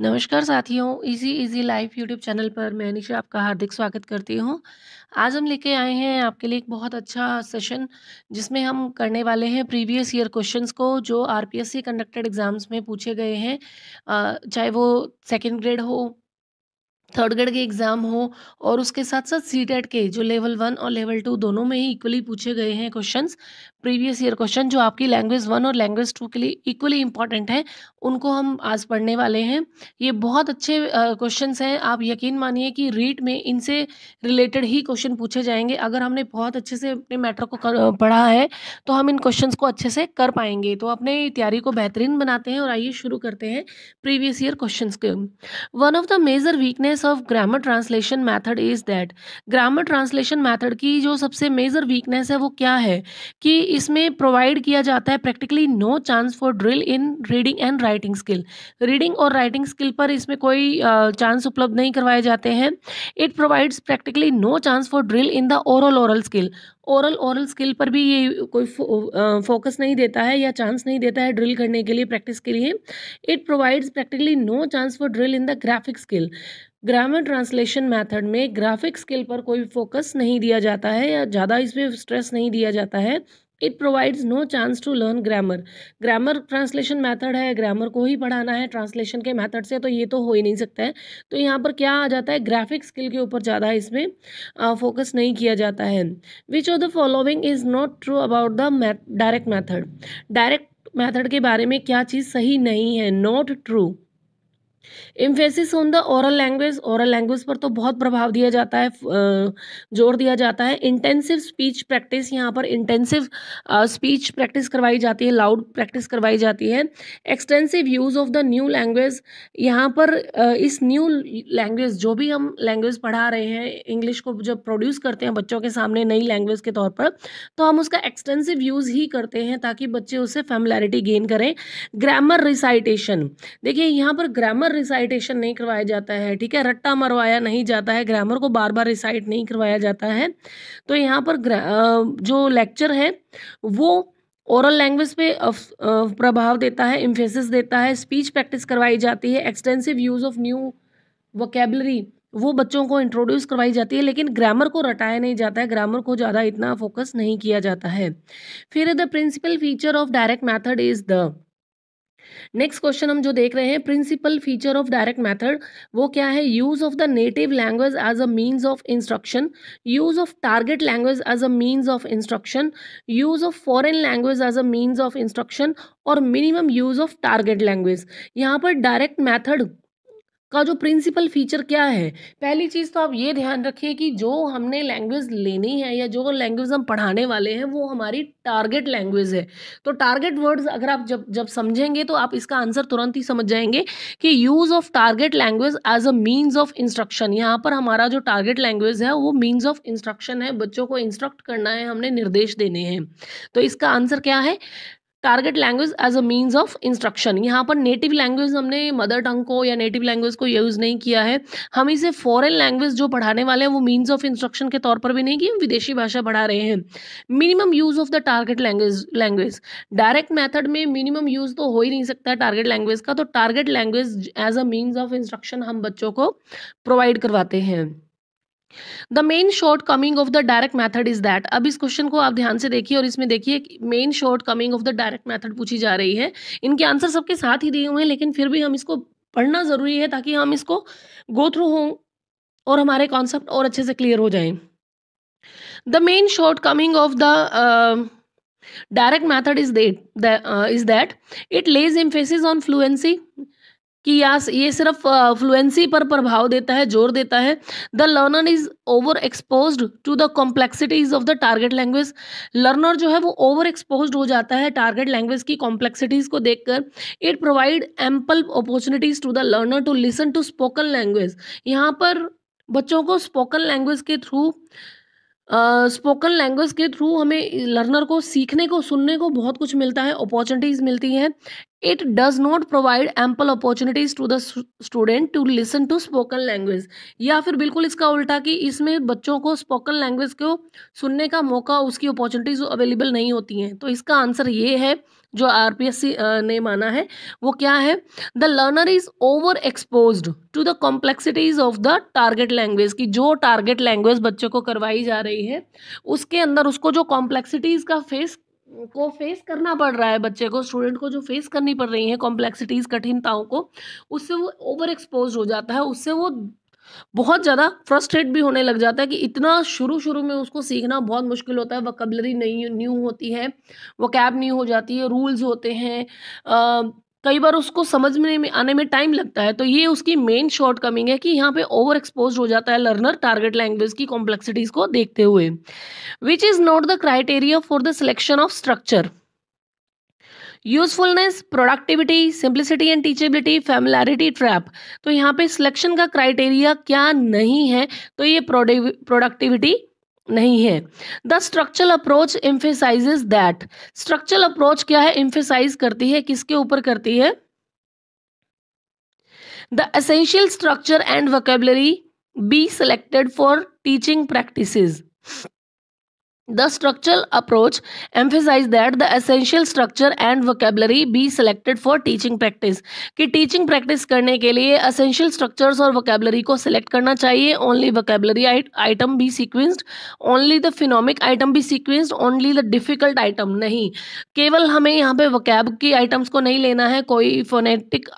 नमस्कार साथियों easy easy life YouTube channel पर मैं निशा आपका हार्दिक स्वागत करती हूं आज हम लेके आए हैं आपके लिए एक बहुत अच्छा सेशन जिसमें हम करने वाले हैं प्रीवियस ईयर क्वेश्चंस को जो आरपीएससी कंडक्टेड एग्ज़ाम्स में पूछे गए हैं चाहे वो सेकंड ग्रेड हो थर्ड ग्रेड के एग्ज़ाम हो और उसके साथ साथ सी के जो लेवल वन और लेवल टू दोनों में ही इक्वली पूछे गए हैं क्वेश्चंस प्रीवियस ईयर क्वेश्चन जो आपकी लैंग्वेज वन और लैंग्वेज टू के लिए इक्वली इंपॉर्टेंट है उनको हम आज पढ़ने वाले हैं ये बहुत अच्छे क्वेश्चन uh, हैं आप यकीन मानिए कि रीट में इनसे रिलेटेड ही क्वेश्चन पूछे जाएंगे अगर हमने बहुत अच्छे से अपने मैटर को कर, पढ़ा है तो हम इन क्वेश्चन को अच्छे से कर पाएंगे तो अपने तैयारी को बेहतरीन बनाते हैं और आइए शुरू करते हैं प्रीवियस ईयर क्वेश्चन के one of the major weakness of grammar translation method is that grammar translation method की जो सबसे मेजर वीकनेस है वो क्या है कि इसमें प्रोवाइड किया जाता है practically no chance for drill in reading and writing skill reading और राइटिंग स्किल पर इसमें कोई चांस उपलब्ध नहीं करवाए जाते हैं it provides practically no chance for drill in the oral oral skill oral oral skill पर भी ये कोई फोकस नहीं देता है या चांस नहीं देता है ड्रिल करने के लिए प्रैक्टिस के लिए it provides practically no chance for drill in the graphic skill grammar translation method में ग्राफिक स्किल पर कोई फोकस नहीं दिया जाता है या ज़्यादा इस पर स्ट्रेस नहीं दिया जाता है it provides no chance to learn grammar grammar translation method है ग्रामर को ही पढ़ाना है ट्रांसलेशन के मैथड से तो ये तो हो ही नहीं सकता है तो यहाँ पर क्या आ जाता है ग्राफिक स्किल के ऊपर ज़्यादा इसमें फोकस नहीं किया जाता है which of the following is not true about the direct method direct method के बारे में क्या चीज़ सही नहीं है not true emphasis on the oral language oral language पर तो बहुत प्रभाव दिया जाता है जोर दिया जाता है इंटेंसिव स्पीच प्रैक्टिस यहाँ पर इंटेंसिव स्पीच प्रैक्टिस करवाई जाती है लाउड प्रैक्टिस करवाई जाती है extensive use of the new language यहाँ पर इस न्यू लैंग्वेज जो भी हम लैंग्वेज पढ़ा रहे हैं इंग्लिश को जब प्रोड्यूस करते हैं बच्चों के सामने नई लैंग्वेज के तौर पर तो हम उसका एक्सटेंसिव यूज़ ही करते हैं ताकि बच्चे उससे फेमुलरिटी गेन करें ग्रामर रिसाइटेशन देखिए यहाँ पर ग्रामर रिसाइटेशन नहीं करवाया जाता है ठीक है रट्टा मरवाया नहीं जाता है ग्रामर को बार बार रिसाइट नहीं करवाया जाता है तो यहाँ पर जो लेक्चर है वो ओरल लैंग्वेज पे प्रभाव देता है इम्फेसिस देता है स्पीच प्रैक्टिस करवाई जाती है extensive use of new vocabulary वो बच्चों को इंट्रोड्यूस करवाई जाती है लेकिन ग्रामर को रटाया नहीं जाता है ग्रामर को ज़्यादा इतना फोकस नहीं किया जाता है फिर the principal feature of direct method is the next question हम जो देख रहे हैं principal feature of direct method वो क्या है use of the native language as a means of instruction use of target language as a means of instruction use of foreign language as a means of instruction और minimum use of target language यहाँ पर direct method का जो principal feature क्या है पहली चीज़ तो आप ये ध्यान रखिए कि जो हमने लैंग्वेज लेनी है या जो लैंग्वेज हम पढ़ाने वाले हैं वो हमारी टारगेट लैंग्वेज है तो टारगेट वर्ड्स अगर आप जब जब समझेंगे तो आप इसका आंसर तुरंत ही समझ जाएंगे कि use of target language as a means of instruction यहाँ पर हमारा जो टारगेट लैंग्वेज है वो मीन्स ऑफ इंस्ट्रक्शन है बच्चों को इंस्ट्रक्ट करना है हमने निर्देश देने हैं तो इसका आंसर क्या है target language as a means of instruction यहाँ पर नेटिव लैंग्वेज हमने मदर टंग को या नेटिव लैंग्वेज को यूज़ नहीं किया है हम इसे फॉरेन लैंग्वेज जो पढ़ाने वाले हैं वो मीन्स ऑफ इंस्ट्रक्शन के तौर पर भी नहीं कि हम विदेशी भाषा पढ़ा रहे हैं minimum use of the target language language direct method में मिनिमम यूज़ तो हो ही नहीं सकता टारगेट लैंग्वेज का तो target language as a means of instruction हम बच्चों को प्रोवाइड करवाते हैं the main shortcoming of the direct method is that अब इस क्वेश्चन को आप ध्यान से देखिए और इसमें देखिए main shortcoming of the direct method पूछी जा रही है इनके आंसर सबके साथ ही दिए हुए हैं लेकिन फिर भी हम इसको पढ़ना ज़रूरी है ताकि हम इसको गो थ्रू हों और हमारे कॉन्सेप्ट और अच्छे से क्लियर हो जाए the main shortcoming of the direct method is that is that it lays emphasis on fluency कि या ये सिर्फ फ्लुएंसी पर प्रभाव देता है जोर देता है the learner is over expose to the complexities of the target language learner जो है वो ओवर एक्सपोज हो जाता है टारगेट लैंग्वेज की कॉम्प्लेक्सिटीज को देखकर it provide ample opportunities to the learner to listen to spoken language यहाँ पर बच्चों को स्पोकन लैंग्वेज के थ्रू स्पोकन लैंग्वेज के थ्रू हमें लर्नर को सीखने को सुनने को बहुत कुछ मिलता है अपॉर्चुनिटीज़ मिलती हैं it does not provide ample opportunities to the student to listen to spoken language या फिर बिल्कुल इसका उल्टा कि इसमें बच्चों को स्पोकन लैंग्वेज को सुनने का मौका उसकी अपॉर्चुनिटीज अवेलेबल नहीं होती हैं तो इसका आंसर ये है जो आर ने माना है वो क्या है the learner is over expose to the complexities of the target language की जो टारगेट लैंग्वेज बच्चों को करवाई जा रही है उसके अंदर उसको जो कॉम्प्लेक्सिटीज का फेस को फेस करना पड़ रहा है बच्चे को स्टूडेंट को जो फेस करनी पड़ रही है कॉम्प्लेक्सिटीज़ कठिनताओं को उससे वो ओवर एक्सपोज हो जाता है उससे वो बहुत ज़्यादा फ्रस्ट्रेट भी होने लग जाता है कि इतना शुरू शुरू में उसको सीखना बहुत मुश्किल होता है वकबलरी नई न्यू होती है वो कैब न्यू हो जाती है रूल्स होते हैं कई बार उसको समझने में आने में टाइम लगता है तो ये उसकी मेन शॉर्ट कमिंग है कि यहाँ पे ओवर एक्सपोज हो जाता है लर्नर टारगेट लैंग्वेज की कॉम्प्लेक्सिटीज़ को देखते हुए which is not the criteria for the selection of structure usefulness productivity simplicity and teachability familiarity trap तो यहाँ पे सिलेक्शन का क्राइटेरिया क्या नहीं है तो ये प्रोडक्टिविटी नहीं है the structural approach emphasises that structural approach क्या है इम्फेसाइज करती है किसके ऊपर करती है the essential structure and vocabulary be selected for teaching practices The structural approach emphasized that the essential structure and vocabulary be selected for teaching practice कि teaching practice करने के लिए essential structures और vocabulary को select करना चाहिए only vocabulary item be sequenced only the phenomic item be sequenced only the difficult item नहीं केवल हमें यहाँ पे vocab की items को नहीं लेना है कोई phonetic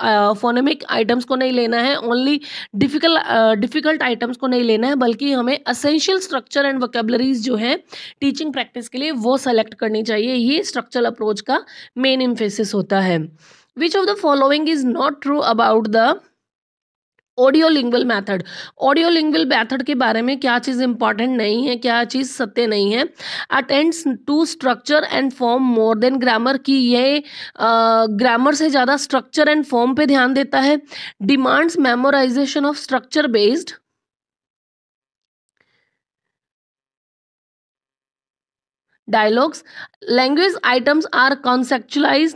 phonemic items को नहीं लेना है only difficult difficult items को नहीं लेना है बल्कि हमें essential structure and vocabularies जो हैं टीचिंग प्रैक्टिस के लिए वो सेलेक्ट करनी चाहिए ये स्ट्रक्चरल अप्रोच का मेन इम्फेसिस होता है which of the following is not true about the audio lingual method audio lingual method के बारे में क्या चीज़ इंपॉर्टेंट नहीं है क्या चीज़ सत्य नहीं है attends to structure and form more than grammar की ये ग्रामर से ज़्यादा स्ट्रक्चर एंड फॉर्म पे ध्यान देता है demands memorisation of structure based dialogues language items are conceptualise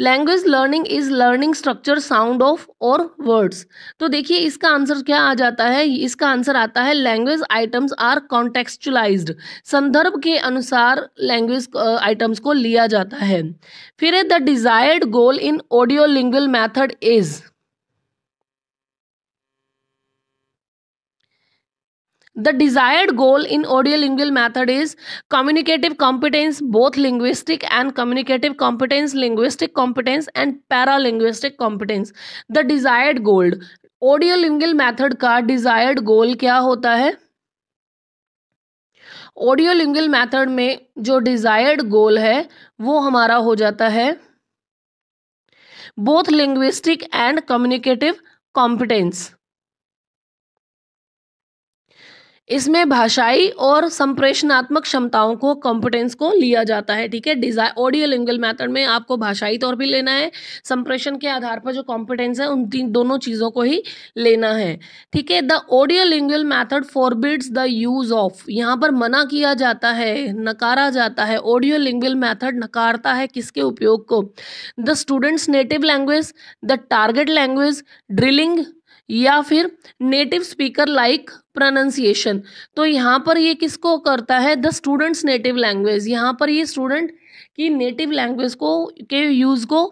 language learning is learning structure sound of और वर्ड्स तो देखिए इसका आंसर क्या आ जाता है इसका आंसर आता है लैंग्वेज आइटम्स आर कॉन्टेक्चुलाइज संदर्भ के अनुसार लैंग्वेज आइटम्स को लिया जाता है फिर the desired goal in audio lingual method is the desired goal in audio lingual method is communicative competence both linguistic and communicative competence linguistic competence and paralinguistic competence the desired goal audio lingual method का desired goal क्या होता है audio lingual method में जो desired गोल है वो हमारा हो जाता है both linguistic and communicative competence इसमें भाषाई और संप्रेषणात्मक क्षमताओं को कॉम्पिटेंस को लिया जाता है ठीक है डिजाइन ऑडियो लिंगल मैथड में आपको भाषाई तौर भी लेना है संप्रेषण के आधार पर जो कॉम्पिटेंस है उन तीन दोनों चीज़ों को ही लेना है ठीक है the audio lingual method forbids the use of यहाँ पर मना किया जाता है नकारा जाता है ऑडियो लिंगल मैथड नकारता है किसके उपयोग को the students native language the target language drilling या फिर नेटिव स्पीकर लाइक प्रोनाउंसिएशन तो यहाँ पर ये किसको करता है द स्टूडेंट्स नेटिव लैंग्वेज यहाँ पर ये स्टूडेंट की नेटिव लैंग्वेज को के यूज़ को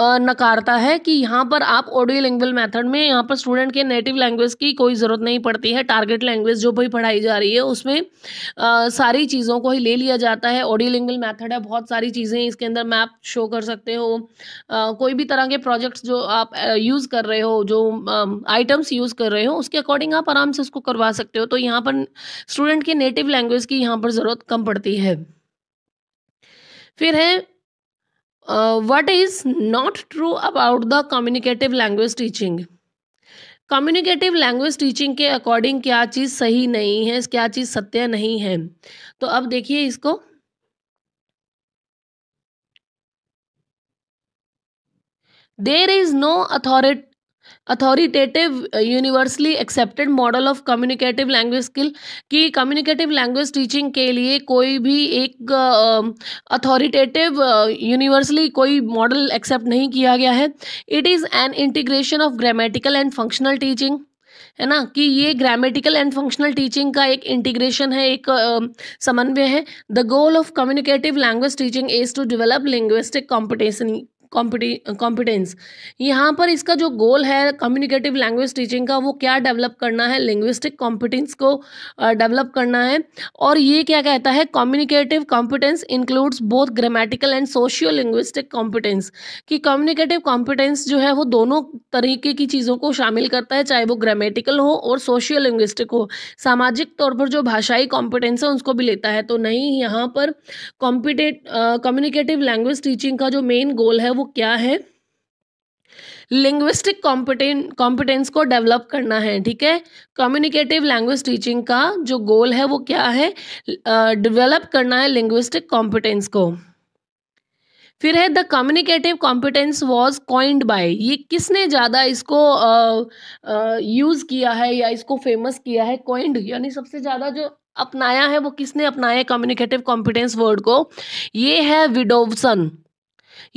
नकारता है कि यहाँ पर आप ऑडियो लैंग्वेज मेथड में यहाँ पर स्टूडेंट के नेटिव लैंग्वेज की कोई ज़रूरत नहीं पड़ती है टारगेट लैंग्वेज जो भी पढ़ाई जा रही है उसमें आ, सारी चीज़ों को ही ले लिया जाता है ऑडियो लैंग्वेज मेथड है बहुत सारी चीज़ें इसके अंदर मैप शो कर सकते हो आ, कोई भी तरह के प्रोजेक्ट्स जो आप यूज़ कर रहे हो जो आइटम्स यूज़ कर रहे हो उसके अकॉर्डिंग आप आराम से उसको करवा सकते हो तो यहाँ पर स्टूडेंट के नेटिव लैंग्वेज की यहाँ पर ज़रूरत कम पड़ती है फिर है what is not true about the communicative language teaching communicative language teaching के अकॉर्डिंग क्या चीज़ सही नहीं है क्या चीज़ सत्य नहीं है तो अब देखिए इसको there is no authorit authoritative universally accepted model of communicative language skill कि कम्युनिकेटिव लैंग्वेज टीचिंग के लिए कोई भी एक अथॉरिटेटिव um, यूनिवर्सली uh, कोई मॉडल एक्सेप्ट नहीं किया गया है it is an integration of grammatical and functional teaching है ना कि ये ग्रामेटिकल एंड फंक्शनल टीचिंग का एक इंटीग्रेशन है एक um, समन्वय है the goal of communicative language teaching is to develop linguistic competition compete competence यहाँ पर इसका जो गोल है कम्युनिकेटिव लैंग्वेज टीचिंग का वो क्या डेवलप करना है लिंग्विस्टिक कॉम्पिटेंस को डेवलप करना है और ये क्या कहता है communicative competence includes both grammatical and socio linguistic competence कि कम्युनिकेटिव कॉम्पिटेंस जो है वो दोनों तरीके की चीज़ों को शामिल करता है चाहे वो ग्रामेटिकल हो और सोशियो लिंग्विस्टिक हो सामाजिक तौर पर जो भाषाई कॉम्पिटेंस है उसको भी लेता है तो नहीं यहाँ पर कॉम्पिटेट कम्युनिकेटिव लैंग्वेज टीचिंग का जो मेन गोल है वो क्या है लिंग्विस्टिक कॉम्पिटें कॉम्पिटेंस को डेवलप करना है ठीक है कम्युनिकेटिव लैंग्वेज टीचिंग का जो गोल है वो क्या है डेवलप uh, करना है लिंग्विस्टिक कॉम्पिटेंस को फिर है the communicative competence was coined by ये किसने ज़्यादा इसको यूज़ uh, uh, किया है या इसको फेमस किया है कॉइंड यानी सबसे ज़्यादा जो अपनाया है वो किसने अपनाया कम्युनिकेटिव कॉम्पिटेंस वर्ड को ये है विडोवसन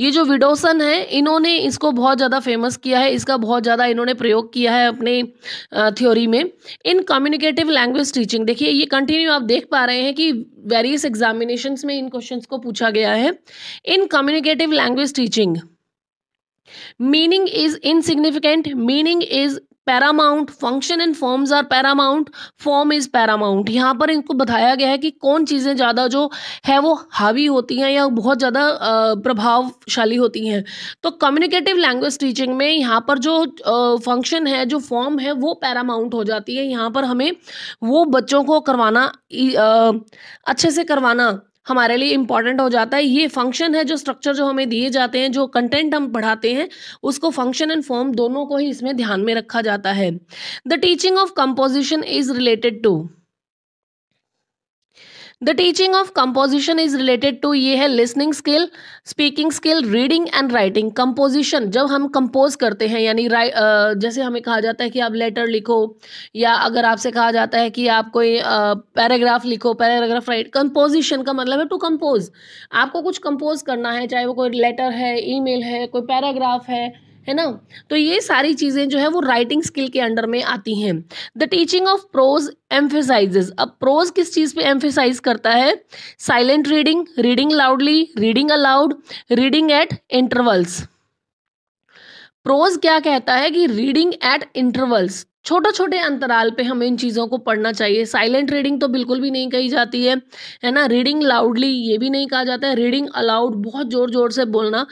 ये जो विडोसन है इन्होंने इसको बहुत ज़्यादा फेमस किया है इसका बहुत ज़्यादा इन्होंने प्रयोग किया है अपने थ्योरी में इन कम्युनिकेटिव लैंग्वेज टीचिंग देखिए ये कंटिन्यू आप देख पा रहे हैं कि वेरियस एग्जामिनेशन में इन क्वेश्चन को पूछा गया है in communicative language teaching meaning is insignificant meaning is paramount function and forms are paramount form is paramount यहाँ पर इनको बताया गया है कि कौन चीज़ें ज़्यादा जो है वो हावी होती हैं या बहुत ज़्यादा प्रभावशाली होती हैं तो कम्युनिकेटिव लैंग्वेज टीचिंग में यहाँ पर जो फंक्शन है जो फॉर्म है वो पैरामाउंट हो जाती है यहाँ पर हमें वो बच्चों को करवाना अच्छे से करवाना हमारे लिए इम्पॉर्टेंट हो जाता है ये फंक्शन है जो स्ट्रक्चर जो हमें दिए जाते हैं जो कंटेंट हम पढ़ाते हैं उसको फंक्शन एंड फॉर्म दोनों को ही इसमें ध्यान में रखा जाता है the teaching of composition is related to the teaching of composition is related to ये है listening skill speaking skill reading and writing composition जब हम कंपोज करते हैं यानी जैसे हमें कहा जाता है कि आप लेटर लिखो या अगर आपसे कहा जाता है कि आप कोई पैराग्राफ लिखो पैराग्राफ राइट कंपोजिशन का मतलब है टू कंपोज आपको कुछ कंपोज करना है चाहे वो कोई लेटर है ई है कोई पैराग्राफ है है ना तो ये सारी चीज़ें जो है वो राइटिंग स्किल के अंडर में आती हैं the teaching of prose emphasize अब प्रोज किस चीज़ पे एम्फेसाइज करता है silent reading reading loudly reading aloud reading at intervals prose क्या कहता है कि रीडिंग एट इंटरवल्स छोटे छोटे अंतराल पे हमें इन चीज़ों को पढ़ना चाहिए साइलेंट रीडिंग तो बिल्कुल भी नहीं कही जाती है है ना रीडिंग लाउडली ये भी नहीं कहा जाता है रीडिंग अलाउड बहुत ज़ोर ज़ोर से बोलना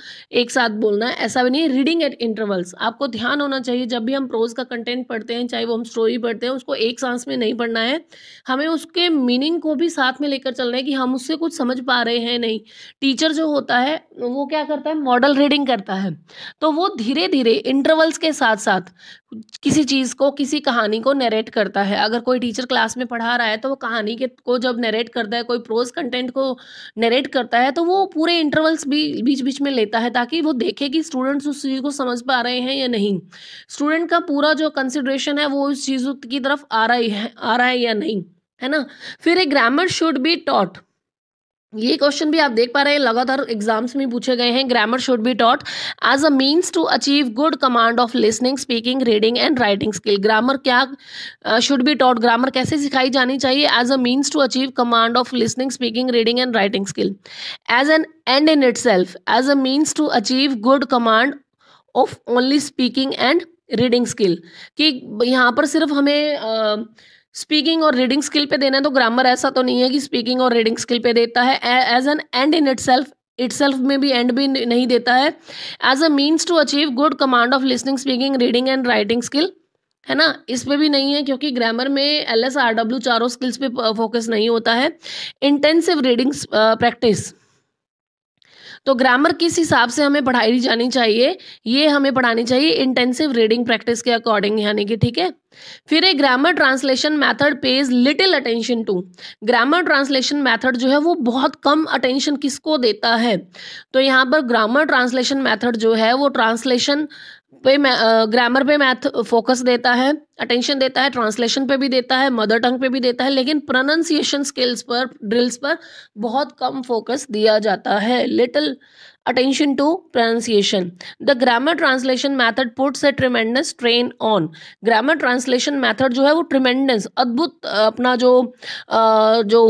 एक साथ बोलना ऐसा भी नहीं रीडिंग एट इंटरवल्स आपको ध्यान होना चाहिए जब भी हम प्रोज का कंटेंट पढ़ते हैं चाहे वो हम स्टोरी पढ़ते हैं उसको एक सांस में नहीं पढ़ना है हमें उसके मीनिंग को भी साथ में लेकर चलना है कि हम उससे कुछ समझ पा रहे हैं नहीं टीचर जो होता है वो क्या करता है मॉडल रीडिंग करता है तो वो धीरे धीरे इंटरवल्स के साथ साथ किसी चीज़ को किसी कहानी को नरेट करता है अगर कोई टीचर क्लास में पढ़ा रहा है तो वो कहानी के को जब नरेट करता है कोई प्रोज कंटेंट को नरेट करता है तो वो पूरे इंटरवल्स भी बीच बीच में लेता है ताकि वो देखे कि स्टूडेंट्स उस चीज़ को समझ पा रहे हैं या नहीं स्टूडेंट का पूरा जो कंसिड्रेशन है वो उस चीज़ की तरफ आ रहा है आ रहा है या नहीं है ना फिर a grammar should be taught ये क्वेश्चन भी आप देख पा रहे हैं लगातार एग्जाम्स में पूछे गए हैं grammar should be taught as a means to achieve good command of listening speaking reading and writing skill grammar क्या शुड बी टॉट ग्रामर कैसे सिखाई जानी चाहिए as a means to achieve command of listening speaking reading and writing skill as an end in itself as a means to achieve good command of only speaking and reading skill कि यहाँ पर सिर्फ हमें uh, speaking और reading skill पे देना है तो ग्रामर ऐसा तो नहीं है कि स्पीकिंग और रीडिंग स्किल पे देता है as an end in itself itself में भी एंड भी नहीं देता है as a means to achieve good command of listening speaking reading and writing skill है ना इस पर भी नहीं है क्योंकि ग्रामर में एल एस आर डब्ल्यू चारों स्किल्स पे फोकस नहीं होता है इंटेंसिव रीडिंग प्रैक्टिस तो ग्रामर किस हिसाब से हमें पढ़ाई जानी चाहिए ये हमें पढ़ानी चाहिए इंटेंसिव रीडिंग प्रैक्टिस के अकॉर्डिंग यानी कि ठीक है फिर ये grammar translation method pays little attention to grammar translation method जो है वो बहुत कम अटेंशन किसको देता है तो यहाँ पर ग्रामर ट्रांसलेशन मेथड जो है वो ट्रांसलेशन पे ग्रामर पे मैथ फोकस देता है अटेंशन देता है ट्रांसलेशन पे भी देता है मदर टंग पे भी देता है लेकिन प्रोनाउंसिएशन स्किल्स पर ड्रिल्स पर बहुत कम फोकस दिया जाता है little attention to pronunciation the grammar translation method puts a tremendous train on grammar translation method जो है वो ट्रिमेंडस अद्भुत अपना जो जो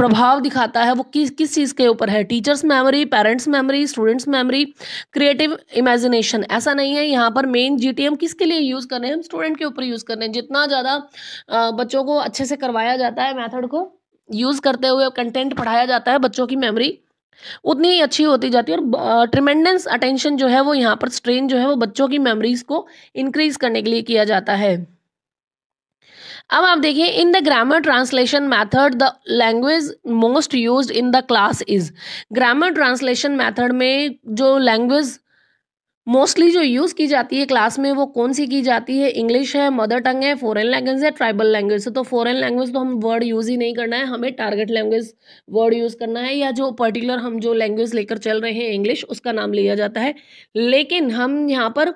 प्रभाव दिखाता है वो किस किस चीज़ के ऊपर है teachers memory parents memory students memory creative imagination ऐसा नहीं है यहाँ पर मेन जी किसके लिए यूज़ कर रहे हैं हम स्टूडेंट के ऊपर यूज़ कर रहे हैं जितना ज़्यादा बच्चों को अच्छे से करवाया जाता है मैथड को यूज़ करते हुए कंटेंट पढ़ाया जाता है बच्चों की मेमोरी उतनी ही अच्छी होती जाती है और ट्रिमेंडेंस अटेंशन जो है वो यहाँ पर स्ट्रेन जो है वो बच्चों की मेमोरीज को इंक्रीज करने के लिए किया जाता है अब आप देखिए in the grammar translation method the language most use in the class is grammar translation method में जो लैंग्वेज मोस्टली जो यूज़ की जाती है क्लास में वो कौन सी की जाती है इंग्लिश है मदर टंग है फॉरेन लैंग्वेज है ट्राइबल लैंग्वेज है तो फॉरेन लैंग्वेज तो हम वर्ड यूज़ ही नहीं करना है हमें टारगेट लैंग्वेज वर्ड यूज़ करना है या जो पर्टिकुलर हम जो लैंग्वेज लेकर चल रहे हैं इंग्लिश उसका नाम लिया जाता है लेकिन हम यहाँ पर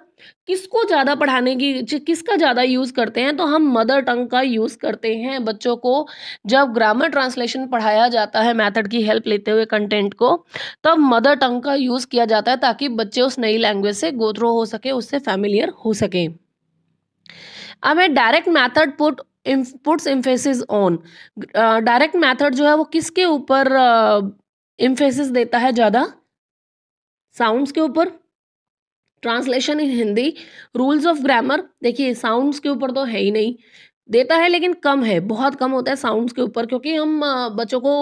किसको ज़्यादा पढ़ाने की किसका ज़्यादा यूज़ करते हैं तो हम मदर टंग का यूज़ करते हैं बच्चों को जब ग्रामर ट्रांसलेशन पढ़ाया जाता है मैथड की हेल्प लेते हुए कंटेंट को तब मदर टंग का यूज़ किया जाता है ताकि बच्चे उस नई लैंग्वेज से गोथ्रो हो सके उससे फैमिलियर हो सके अब है direct method put puts emphasis on direct method जो है वो किसके ऊपर इम्फेसिस देता है ज़्यादा साउंड्स के ऊपर translation in Hindi rules of grammar देखिए साउंड्स के ऊपर तो है ही नहीं देता है लेकिन कम है बहुत कम होता है साउंड्स के ऊपर क्योंकि हम बच्चों को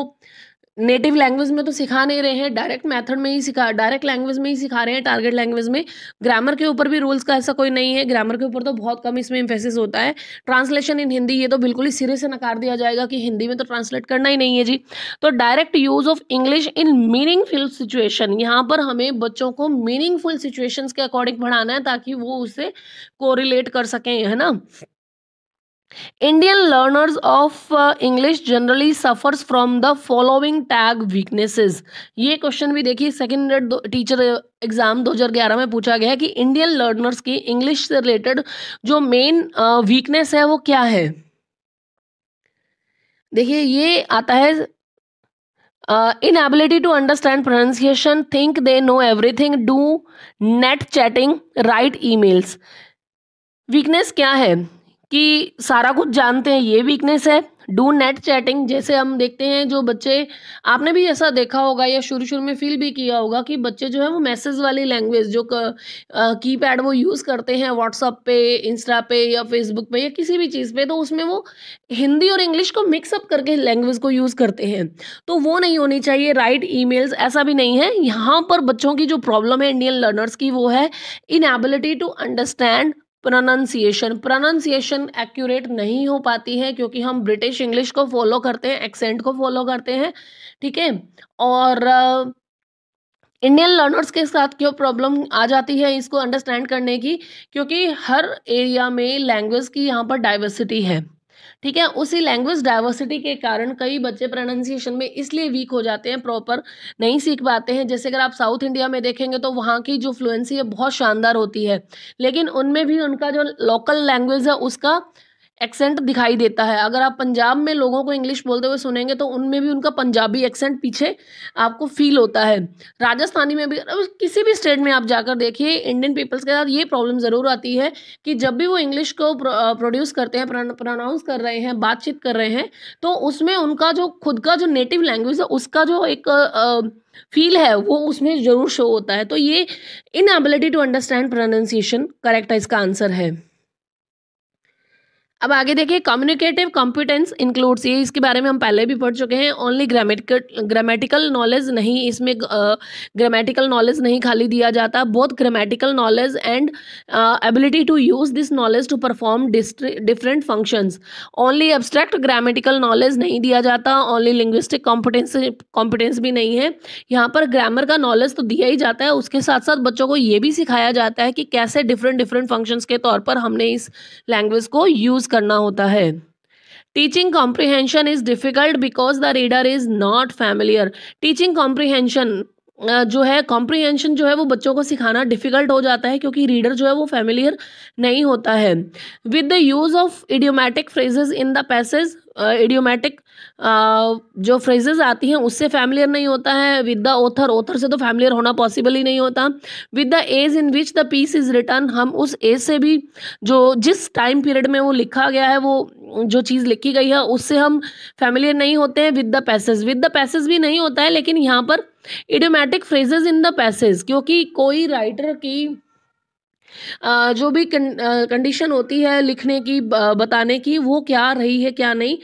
नेटिव लैंग्वेज में तो सिखा नहीं रहे हैं डायरेक्ट मेथड में ही सिखा डायरेक्ट लैंग्वेज में ही सिखा रहे हैं टारगेट लैंग्वेज में ग्रामर के ऊपर भी रूल्स का ऐसा कोई नहीं है ग्रामर के ऊपर तो बहुत कम इसमें इम्फेसिस होता है ट्रांसलेशन इन हिंदी ये तो बिल्कुल ही सिरे से नकार दिया जाएगा कि हिंदी में तो ट्रांसलेट करना ही नहीं है जी तो direct use of English in meaningful situation यहाँ पर हमें बच्चों को मीनिंगफुल सिचुएशन के अकॉर्डिंग पढ़ाना है ताकि वो उसे कोरिलेट कर सकें है ना Indian learners of English generally suffers from the following tag weaknesses ये क्वेश्चन भी देखिए सेकेंड टीचर एग्जाम 2011 में पूछा गया है कि इंडियन लर्नर्स की इंग्लिश से रिलेटेड जो मेन वीकनेस uh, है वो क्या है देखिए ये आता है inability to understand pronunciation think they know everything do net chatting write emails weakness क्या है कि सारा कुछ जानते हैं ये वीकनेस है डू नेट चैटिंग जैसे हम देखते हैं जो बच्चे आपने भी ऐसा देखा होगा या शुरू शुरू में फील भी किया होगा कि बच्चे जो है वो मैसेज वाली लैंग्वेज जो की पैड वो यूज़ करते हैं व्हाट्सअप पे इंस्टा पे या फेसबुक पे या किसी भी चीज़ पे तो उसमें वो हिंदी और इंग्लिश को मिक्सअप करके लैंग्वेज को यूज़ करते हैं तो वो नहीं होनी चाहिए राइट ई ऐसा भी नहीं है यहाँ पर बच्चों की जो प्रॉब्लम है इंडियन लर्नर्स की वो है inability to understand pronunciation pronunciation accurate नहीं हो पाती है क्योंकि हम ब्रिटिश इंग्लिश को फॉलो करते हैं एक्सेंट को फॉलो करते हैं ठीक है और इंडियन uh, लर्नर्स के साथ क्यों प्रॉब्लम आ जाती है इसको अंडरस्टैंड करने की क्योंकि हर एरिया में लैंग्वेज की यहाँ पर डाइवर्सिटी है ठीक है उसी लैंग्वेज डाइवर्सिटी के कारण कई बच्चे प्रोनाउंसिएशन में इसलिए वीक हो जाते हैं प्रॉपर नहीं सीख पाते हैं जैसे अगर आप साउथ इंडिया में देखेंगे तो वहाँ की जो फ्लुएंसी है बहुत शानदार होती है लेकिन उनमें भी उनका जो लोकल लैंग्वेज है उसका एक्सेंट दिखाई देता है अगर आप पंजाब में लोगों को इंग्लिश बोलते हुए सुनेंगे तो उनमें भी उनका पंजाबी एक्सेंट पीछे आपको फील होता है राजस्थानी में भी किसी भी स्टेट में आप जाकर देखिए इंडियन पीपल्स के साथ ये प्रॉब्लम ज़रूर आती है कि जब भी वो इंग्लिश को प्रोड्यूस करते हैं प्रोनाउंस कर रहे हैं बातचीत कर रहे हैं तो उसमें उनका जो खुद का जो नेटिव लैंग्वेज है उसका जो एक फील है वो उसमें ज़रूर शो होता है तो ये inability to understand pronunciation correct है इसका आंसर है अब आगे देखिए कम्युनिकेटिव कॉम्पिटेंस इंक्लूड्स ये इसके बारे में हम पहले भी पढ़ चुके हैं ओनली ग्रामेटिकल ग्रामेटिकल नॉलेज नहीं इसमें ग्रामेटिकल नॉलेज नहीं खाली दिया जाता both grammatical knowledge and ability to use this knowledge to perform different functions only abstract grammatical knowledge नहीं दिया जाता ओनली लिंग्विस्टिक कॉम्पिटेंस कॉम्पिटेंस भी नहीं है यहाँ पर ग्रामर का नॉलेज तो दिया ही जाता है उसके साथ साथ बच्चों को ये भी सिखाया जाता है कि कैसे डिफरेंट डिफरेंट फंक्शंस के तौर पर हमने इस लैंग्वेज को यूज़ करना होता है teaching comprehension is difficult because the reader is not familiar teaching comprehension जो है कॉम्प्रीहेंशन जो है वो बच्चों को सिखाना डिफ़िकल्ट हो जाता है क्योंकि रीडर जो है वो फैमिलियर नहीं होता है with the use of idiomatic phrases in the passage idiomatic जो फ्रेजेज आती हैं उससे फैमिलियर नहीं होता है विद द ओथर ओथर से तो फैमिलियर होना पॉसिबल ही नहीं होता with the age in which the piece is written हम उस एज से भी जो जिस टाइम पीरियड में वो लिखा गया है वो जो चीज़ लिखी गई है उससे हम फैमिलियर नहीं होते हैं with the passage with the passage भी नहीं होता है लेकिन यहाँ पर idiomatic phrases in the passage क्योंकि कोई राइटर की जो भी कंडीशन होती है लिखने की बताने की वो क्या रही है क्या नहीं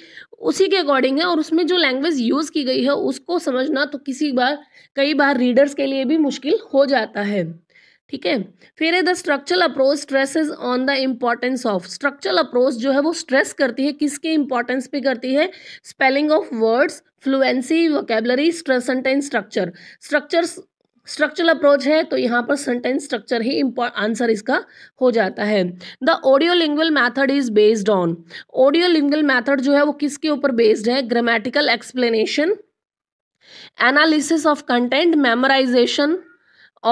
उसी के अकॉर्डिंग है और उसमें जो लैंग्वेज यूज़ की गई है उसको समझना तो किसी बार कई बार रीडर्स के लिए भी मुश्किल हो जाता है ठीक है फिर है the structural approach stresses on the importance of structural approach जो है वो स्ट्रेस करती है किसके इम्पॉर्टेंस पे करती है spelling of words fluency vocabulary sentence structure structure structural approach है तो यहाँ पर सेंटेंस स्ट्रक्चर ही आंसर इसका हो जाता है the audio lingual method is based on audio lingual method जो है वो किसके ऊपर बेस्ड है grammatical explanation analysis of content memorization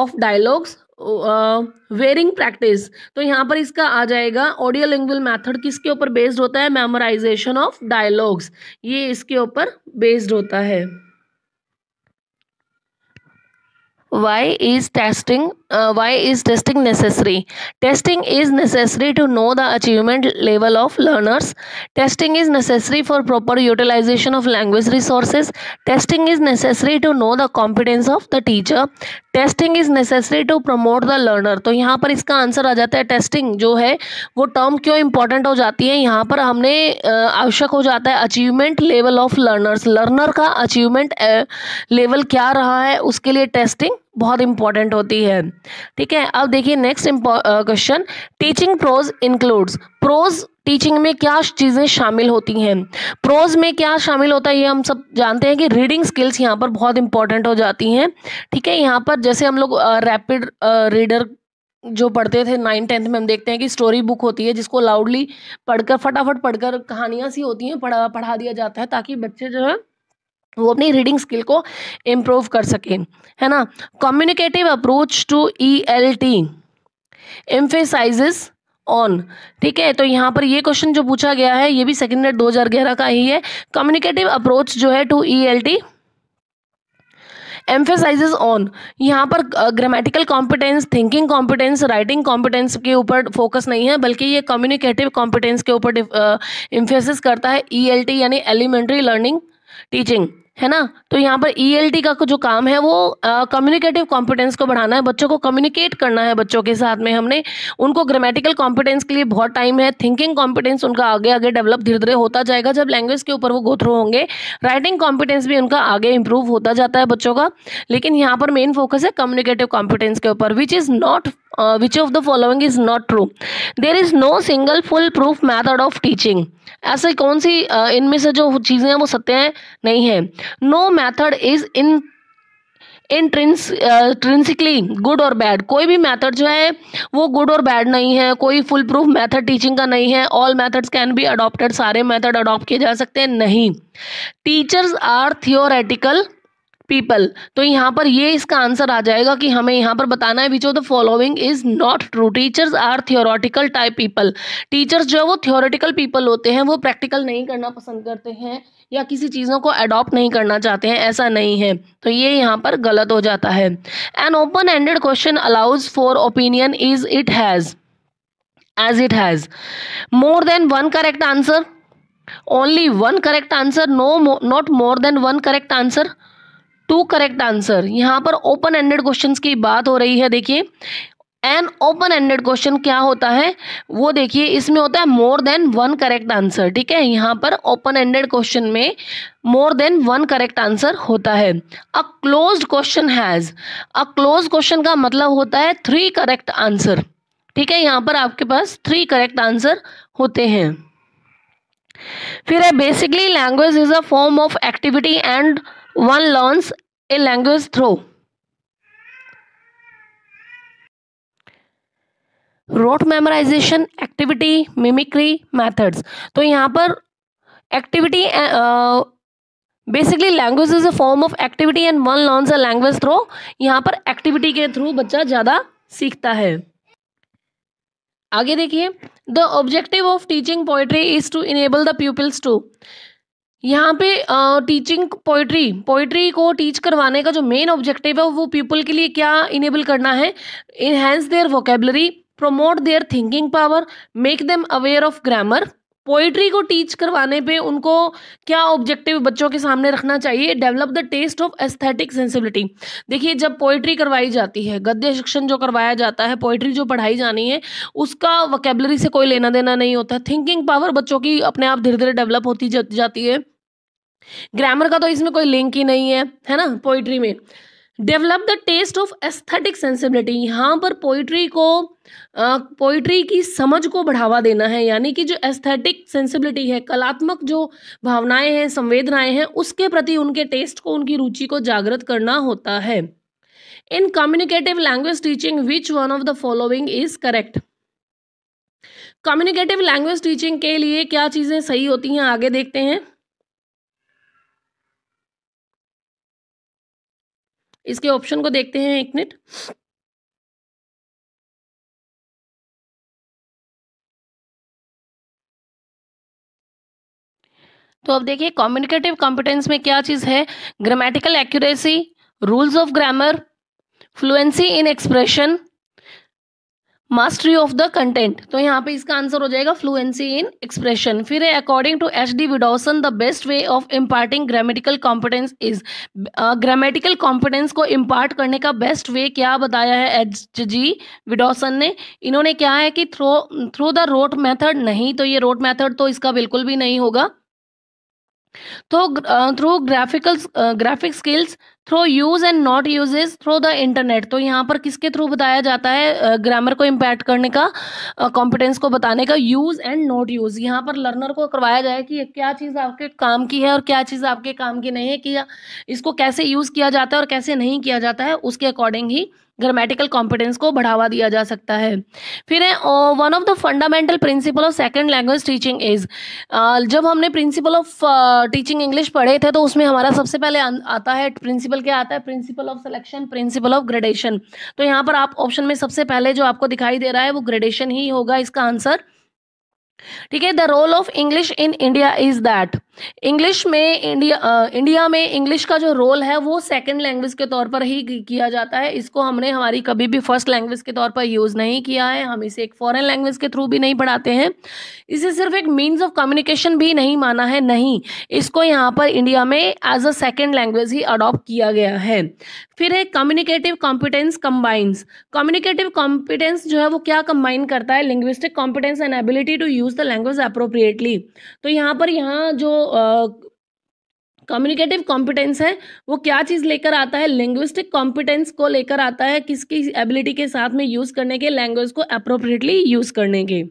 of dialogues wearing uh, practice तो यहाँ पर इसका आ जाएगा ऑडियो लिंग्वल मैथड किसके ऊपर बेस्ड होता है मेमोराइजेशन ऑफ डायलॉग्स ये इसके ऊपर बेस्ड होता है why is testing uh, why is testing necessary testing is necessary to know the achievement level of learners testing is necessary for proper utilization of language resources testing is necessary to know the competence of the teacher testing is necessary to promote the learner तो यहाँ पर इसका answer आ जाता है testing जो है वो term क्यों इंपॉर्टेंट हो जाती है यहाँ पर हमने आवश्यक हो जाता है achievement level of learners learner का अचीवमेंट लेवल क्या रहा है उसके लिए टेस्टिंग बहुत इंपॉर्टेंट होती है ठीक है अब देखिए next question teaching prose includes prose teaching में क्या चीज़ें शामिल होती हैं प्रोज में क्या शामिल होता है ये हम सब जानते हैं कि रीडिंग स्किल्स यहाँ पर बहुत इंपॉर्टेंट हो जाती हैं ठीक है यहाँ पर जैसे हम लोग रैपिड रीडर जो पढ़ते थे नाइन टेंथ में हम देखते हैं कि स्टोरी बुक होती है जिसको लाउडली पढ़कर फटाफट पढ़कर कहानियाँ सी होती हैं पढ़ा पढ़ा दिया जाता है ताकि बच्चे जो है वो अपनी रीडिंग स्किल को इम्प्रूव कर सके है ना communicative approach to E L T emphasizes on ठीक है तो यहाँ पर ये क्वेश्चन जो पूछा गया है ये भी सेकेंड दो हज़ार ग्यारह का ही है कम्युनिकेटिव अप्रोच जो है to E L T emphasize on यहाँ पर grammatical competence thinking competence writing competence के ऊपर फोकस नहीं है बल्कि ये कम्युनिकेटिव कॉम्पिटेंस के ऊपर इम्फेसिस करता है ई एल टी यानी एलिमेंट्री लर्निंग टीचिंग है ना तो यहाँ पर ई e का जो काम है वो कम्युनिकेटिव कॉम्पिटेंस को बढ़ाना है बच्चों को कम्युनिकेट करना है बच्चों के साथ में हमने उनको ग्रामेटिकल कॉम्पिटेंस के लिए बहुत टाइम है थिंकिंग कॉम्पिटेंस उनका आगे आगे डेवलप धीरे धीरे होता जाएगा जब लैंग्वेज के ऊपर वो गो होंगे राइटिंग कॉम्पिटेंस भी उनका आगे इंप्रूव होता जाता है बच्चों का लेकिन यहाँ पर मेन फोकस है कम्युनिकेटिव कॉम्पिटेंस के ऊपर which is not which of the following is not true there is no single foolproof method of teaching ऐसे कौन सी uh, इनमें से जो चीज़ें हैं वो सत्य हैं नहीं है no method is in intrinsically good और बैड कोई भी मैथड जो है वो गुड और बैड नहीं है कोई फुल प्रूफ मैथड टीचिंग का नहीं है all methods can be adopted सारे मैथड अडोप्ट किए जा सकते हैं नहीं टीचर्स आर थियोरेटिकल पीपल तो यहाँ पर ये इसका आंसर आ जाएगा कि हमें यहाँ पर बताना है which of the following is not true teachers are theoretical type people teachers जो है वो थियोरटिकल पीपल होते हैं वो प्रैक्टिकल नहीं करना पसंद करते हैं या किसी चीज़ों को अडॉप्ट नहीं करना चाहते हैं ऐसा नहीं है तो ये यहाँ पर गलत हो जाता है an open ended question allows for opinion is it has as it has more than one correct answer only one correct answer no not more than one correct answer two correct answer यहाँ पर open ended question की बात हो रही है देखिए N open ended question क्या होता है वो देखिए इसमें होता है more than one correct answer ठीक है यहाँ पर ओपन एंडेड क्वेश्चन में more than one correct answer होता है a close question has a close question का मतलब होता है थ्री करेक्ट आंसर ठीक है यहाँ पर आपके पास थ्री करेक्ट आंसर होते हैं फिर है basically language is a form of activity and one learns a language through rote memorization activity mimicry methods तो यहाँ पर activity basically language is a form of activity and one learns a language through यहाँ पर activity के through बच्चा ज़्यादा सीखता है आगे देखिए the objective of teaching poetry is to enable the peoples to यहाँ पे टीचिंग पोइट्री पोइट्री को टीच करवाने का जो मेन ऑब्जेक्टिव है वो पीपल के लिए क्या इनेबल करना है enhance their vocabulary promote their thinking power make them aware of grammar poetry को टीच करवाने पे उनको क्या ऑब्जेक्टिव बच्चों के सामने रखना चाहिए develop the taste of aesthetic sensibility देखिए जब पोइट्री करवाई जाती है गद्य शिक्षण जो करवाया जाता है पोइट्री जो पढ़ाई जानी है उसका वकेबलरी से कोई लेना देना नहीं होता थिंकिंग पावर बच्चों की अपने आप धीरे धीरे डेवलप होती जाती है ग्रामर का तो इसमें कोई लिंक ही नहीं है है ना पोइट्री में develop the taste of aesthetic sensibility यहाँ पर पोइट्री को पोइट्री की समझ को बढ़ावा देना है यानी कि जो एस्थेटिक सेंसिबिलिटी है कलात्मक जो भावनाएं हैं संवेदनाएं हैं उसके प्रति उनके टेस्ट को उनकी रुचि को जागृत करना होता है in communicative language teaching which one of the following is correct communicative language teaching के लिए क्या चीज़ें सही होती हैं आगे देखते हैं इसके ऑप्शन को देखते हैं एक मिनट तो अब देखिए कम्युनिकेटिव कॉम्पिटेंस में क्या चीज़ है grammatical accuracy rules of grammar fluency in expression mastery of the content तो यहाँ पे इसका आंसर हो जाएगा फ्लुएंसी इन एक्सप्रेशन फिर है according to H D Widdowson the best way of imparting grammatical competence is grammatical competence को impart करने का बेस्ट वे क्या बताया है एच जी विडोसन ने इन्होंने क्या है कि through through the rote method नहीं तो ये रोट मैथड तो इसका बिल्कुल भी नहीं होगा तो through graphical graphic skills through use and not usages through the internet तो यहाँ पर किसके थ्रू बताया जाता है ग्रामर को इम्पैक्ट करने का कॉम्पिटेंस को बताने का यूज एंड नॉट यूज यहाँ पर लर्नर को करवाया जाए कि क्या चीज़ आपके काम की है और क्या चीज़ आपके काम की नहीं है कि इसको कैसे यूज़ किया जाता है और कैसे नहीं किया जाता है उसके अकॉर्डिंग ही ग्रामेटिकल कॉम्पिटेंस को बढ़ावा दिया जा सकता है फिर है one of the fundamental principle of second language teaching is जब हमने प्रिंसिपल ऑफ टीचिंग इंग्लिश पढ़े थे तो उसमें हमारा सबसे पहले आता है प्रिंसिपल क्या आता है principle of selection principle of gradation तो यहाँ पर आप ऑप्शन में सबसे पहले जो आपको दिखाई दे रहा है वो ग्रेडेशन ही होगा इसका आंसर ठीक है the role of English in India is that English में इंडिया आ, इंडिया में इंग्लिश का जो रोल है वो सेकंड लैंग्वेज के तौर पर ही किया जाता है इसको हमने हमारी कभी भी फर्स्ट लैंग्वेज के तौर पर यूज़ नहीं किया है हम इसे एक फॉरेन लैंग्वेज के थ्रू भी नहीं पढ़ाते हैं इसे सिर्फ एक मीन्स ऑफ कम्युनिकेशन भी नहीं माना है नहीं इसको यहाँ पर इंडिया में एज अ सेकेंड लैंग्वेज ही अडॉप्ट किया गया है फिर है communicative competence combines communicative competence जो है वो क्या कम्बाइन करता है linguistic competence and ability to use the language appropriately तो यहाँ पर यहाँ जो कम्युनिकेटिव कम्युनिकेटिव कॉम्पिटेंस है वो क्या चीज़ लेकर आता है लिंग्विस्टिक कॉम्पिटेंस को लेकर आता है किसकी एबिलिटी के साथ में यूज़ करने के लैंग्वेज को अप्रोप्रिएटली यूज़ करने के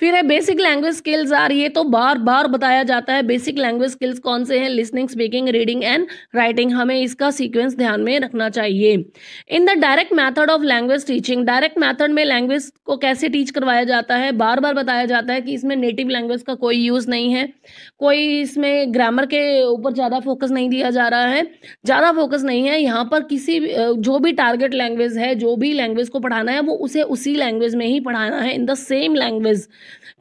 फिर है बेसिक लैंग्वेज स्किल्स आर ये तो बार बार बताया जाता है बेसिक लैंग्वेज स्किल्स कौन से हैं listening speaking reading and writing हमें इसका सीक्वेंस ध्यान में रखना चाहिए in the direct method of language teaching direct method में लैंग्वेज को कैसे टीच करवाया जाता है बार बार बताया जाता है कि इसमें नेटिव लैंग्वेज का कोई यूज़ नहीं है कोई इसमें ग्रामर के ऊपर ज़्यादा फोकस नहीं दिया जा रहा है ज़्यादा फोकस नहीं है यहाँ पर किसी जो भी टारगेट लैंग्वेज है जो भी लैंग्वेज को पढ़ाना है वो उसे उसी लैंग्वेज में ही पढ़ाना है इन द सेम लैंग्वेज